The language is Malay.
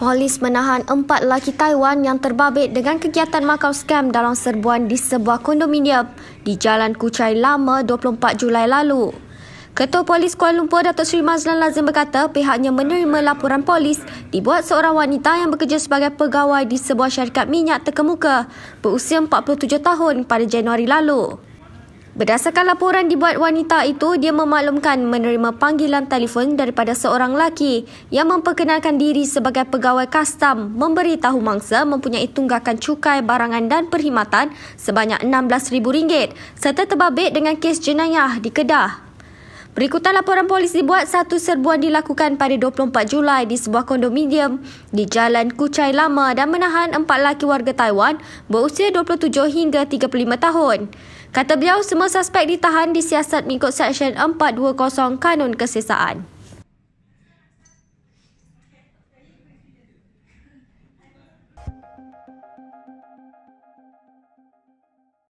polis menahan empat lelaki Taiwan yang terbabit dengan kegiatan makau skam dalam serbuan di sebuah kondominium di Jalan Kucai Lama 24 Julai lalu. Ketua Polis Kuala Lumpur Datuk Seri Mazlan Lazim berkata pihaknya menerima laporan polis dibuat seorang wanita yang bekerja sebagai pegawai di sebuah syarikat minyak terkemuka berusia 47 tahun pada Januari lalu. Berdasarkan laporan dibuat wanita itu, dia memaklumkan menerima panggilan telefon daripada seorang lelaki yang memperkenalkan diri sebagai pegawai kastam memberitahu mangsa mempunyai tunggakan cukai barangan dan perkhidmatan sebanyak RM16,000 serta terbabit dengan kes jenayah di Kedah. Berikutan laporan polis dibuat satu serbuan dilakukan pada 24 Julai di sebuah kondominium di Jalan Kucai Lama dan menahan empat lelaki warga Taiwan berusia 27 hingga 35 tahun. Kata beliau, semua suspek ditahan di siasat mengikut Seksyen 420 Kanun Kesesaan.